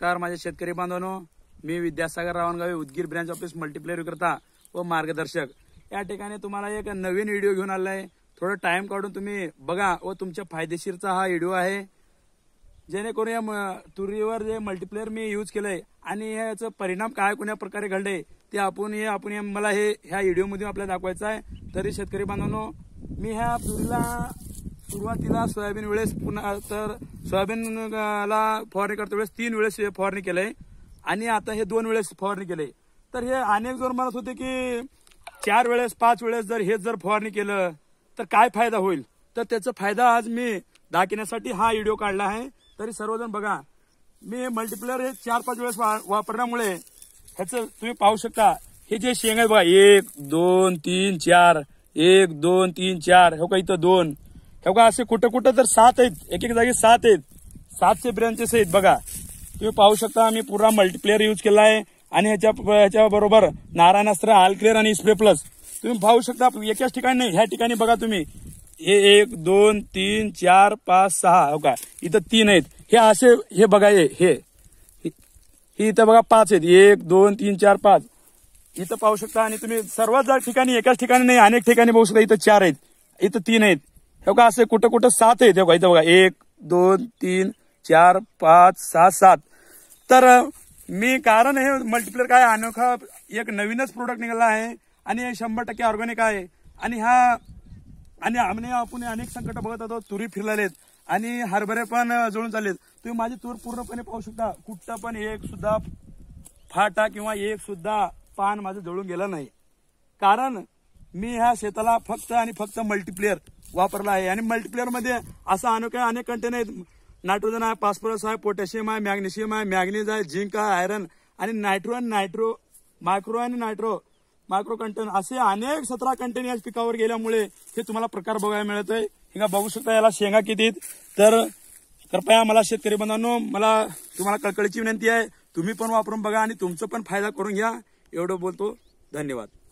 नमस्कार माझे शेतकरी बांधवांनो मी Vidyasagar Ravangave Udgir branch office multiplayer करता व मार्गदर्शक या ठिकाणी तुम्हाला एक नवीन व्हिडिओ घेऊन आला आहे थोडं टाइम काढून तुम्ही बघा व तुमच्या फायदेशीरचा हा व्हिडिओ आहे जेणेकरून या तुरीवर जे मल्टीप्लेअर मी यूज केलंय आणि याचं परिणाम काय कोण्या प्रकारे घडले ते आपण हे आपण मला हे ह्या व्हिडिओमध्ये आपल्याला दाखवायचं आहे तरी शेतकरी बांधवांनो मी ह्या तुरीला सुरुवातीला सोयाबीन वेळेस पुन्हा तर सोयाबीनला फवारणी करता वेळेस तीन वेळेस फवारणी केलंय आणि आता हे दोन वेळेस फवारणी केलंय तर हे अनेक जर म्हणत होते की चार वेळेस पाच वेळेस जर हे जर फवारणी केलं तर काय फायदा होईल तर त्याचा फायदा आज मी दाखवण्यासाठी हा व्हिडिओ काढला आहे तरी सर्वजण बघा मी मल्टिप्लेअर हे चार पाच वेळेस वापरण्यामुळे ह्याचं तुम्ही पाहू शकता हे जे शेंग आहे बघा एक दोन तीन चार एक दोन तीन चार हो का इथं दोन बघा असे कुठं कुठं तर सात आहेत एक एक जागी सात आहेत सातशे ब्रँचेस आहेत बघा तुम्ही पाहू शकता आम्ही पुरा मल्टीप्लेअर यूज केला आहे आणि ह्याच्या ह्याच्याबरोबर नारायणास्त्र क्लिअर आणि स्प्रे प्लस तुम्ही पाहू शकता एकाच ठिकाणी नाही ह्या ठिकाणी बघा तुम्ही हे एक दोन तीन चार पाच सहा हो का इथं तीन आहेत हे असे हे बघा हे हे इथं बघा पाच आहेत एक दोन तीन चार पाच इथं पाहू शकता आणि तुम्ही सर्वात ठिकाणी एकाच ठिकाणी नाही अनेक ठिकाणी पाहू शकता इथं चार आहेत इथं तीन आहेत हे बघा असे कुठं कुठं सात आहेत हे बघा इथं बघा एक दोन तीन चार पाच सहा सात तर मी कारण हे मल्टीप्लेअर काय अनोखा एक नवीनच प्रोडक्ट निघाला आहे आणि हे शंभर टक्के ऑर्गॅनिक आहे आणि हा आणि आम्ही आपण अनेक संकट बघत होतो तुरी फिरलेत आणि हरभरे पण जळून चाललेत तुम्ही माझी तूर पूर्णपणे पाहू शकता कुठं पण एक सुद्धा फाटा किंवा एक सुद्धा पान माझं जळून गेलं नाही कारण मी ह्या शेताला फक्त आणि फक्त मल्टीप्लेअर वापरला आहे आणि मल्टीप्लेअरमध्ये असं अनेक अनेक कंटेनर आहेत नायट्रोजन आहे फॉस्फरस आहे पोटॅशियम आहे मॅग्नेशियम आहे मॅग्नेज आहे झिंक आहे आयरन आणि नायट्रो नायट्रो मायक्रो आणि नायट्रो मायक्रो कंटेन असे अनेक सतरा कंटेन या पिकावर गेल्यामुळे हे तुम्हाला प्रकार बघायला मिळत आहे हिंगा बघू शकता याला शेंगा किती तर कृपया मला शेतकरी बंधांनो मला तुम्हाला कळकळीची विनंती आहे तुम्ही पण वापरून बघा आणि तुमचं पण फायदा करून घ्या एवढं बोलतो धन्यवाद